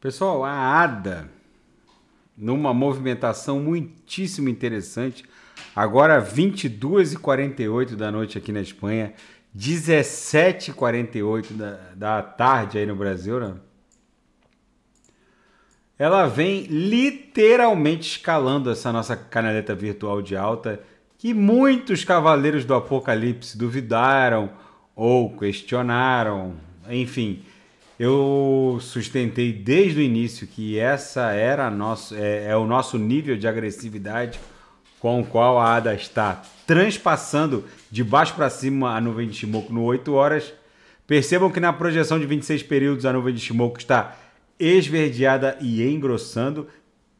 Pessoal, a Ada, numa movimentação muitíssimo interessante, agora 22h48 da noite aqui na Espanha, 17h48 da, da tarde aí no Brasil, né? Ela vem literalmente escalando essa nossa canaleta virtual de alta que muitos cavaleiros do apocalipse duvidaram ou questionaram, enfim eu sustentei desde o início que essa era nosso, é, é o nosso nível de agressividade com o qual a ADA está transpassando de baixo para cima a nuvem de Shimoku no 8 horas. Percebam que na projeção de 26 períodos a nuvem de Shimoku está esverdeada e engrossando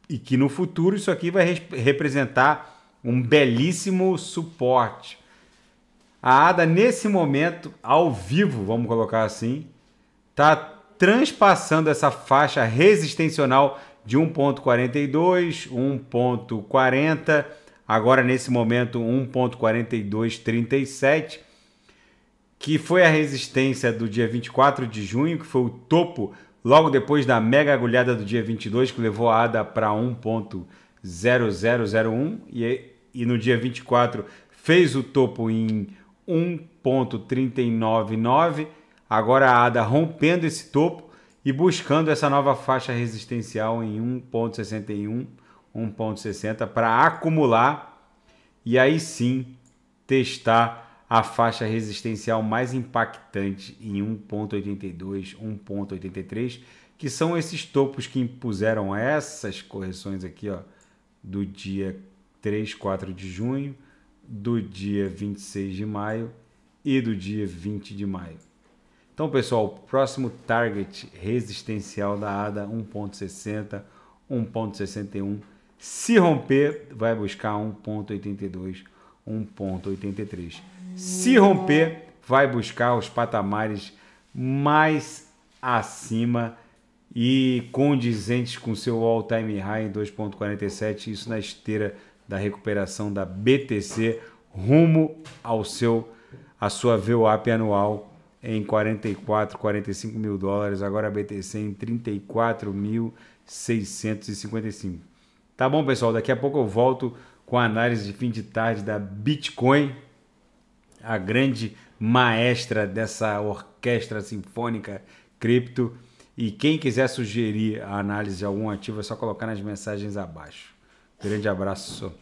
e que no futuro isso aqui vai re representar um belíssimo suporte. A Ada nesse momento ao vivo, vamos colocar assim, está transpassando essa faixa resistencional de 1.42, 1.40, agora nesse momento 1.4237, que foi a resistência do dia 24 de junho, que foi o topo logo depois da mega agulhada do dia 22, que levou a ADA para 1.0001 e, e no dia 24 fez o topo em 1.399 agora a ADA rompendo esse topo e buscando essa nova faixa resistencial em 1.61, 1.60 para acumular e aí sim testar a faixa resistencial mais impactante em 1.82, 1.83, que são esses topos que impuseram essas correções aqui, ó, do dia 3, 4 de junho, do dia 26 de maio e do dia 20 de maio. Então, pessoal, próximo target resistencial da ADA 1.60, 1.61. Se romper, vai buscar 1.82, 1.83. Se romper, vai buscar os patamares mais acima e condizentes com seu all-time high em 2.47, isso na esteira da recuperação da BTC rumo ao seu a sua VWAP anual em 44, 45 mil dólares, agora BTC em 34.655. Tá bom, pessoal? Daqui a pouco eu volto com a análise de fim de tarde da Bitcoin, a grande maestra dessa orquestra sinfônica cripto. E quem quiser sugerir a análise de algum ativo é só colocar nas mensagens abaixo. Grande abraço.